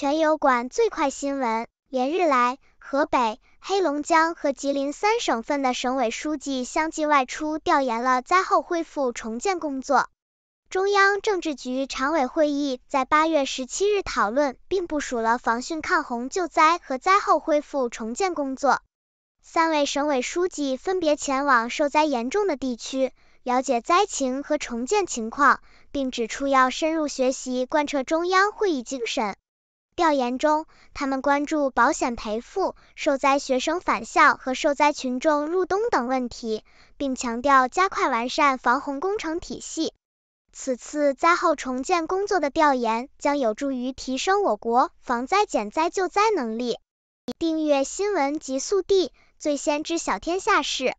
全油管最快新闻，连日来，河北、黑龙江和吉林三省份的省委书记相继外出调研了灾后恢复重建工作。中央政治局常委会议在八月十七日讨论并部署了防汛抗洪、救灾和灾后恢复重建工作。三位省委书记分别前往受灾严重的地区，了解灾情和重建情况，并指出要深入学习贯彻中央会议精神。调研中，他们关注保险赔付、受灾学生返校和受灾群众入冬等问题，并强调加快完善防洪工程体系。此次灾后重建工作的调研将有助于提升我国防灾减灾救灾能力。订阅新闻极速递，最先知晓天下事。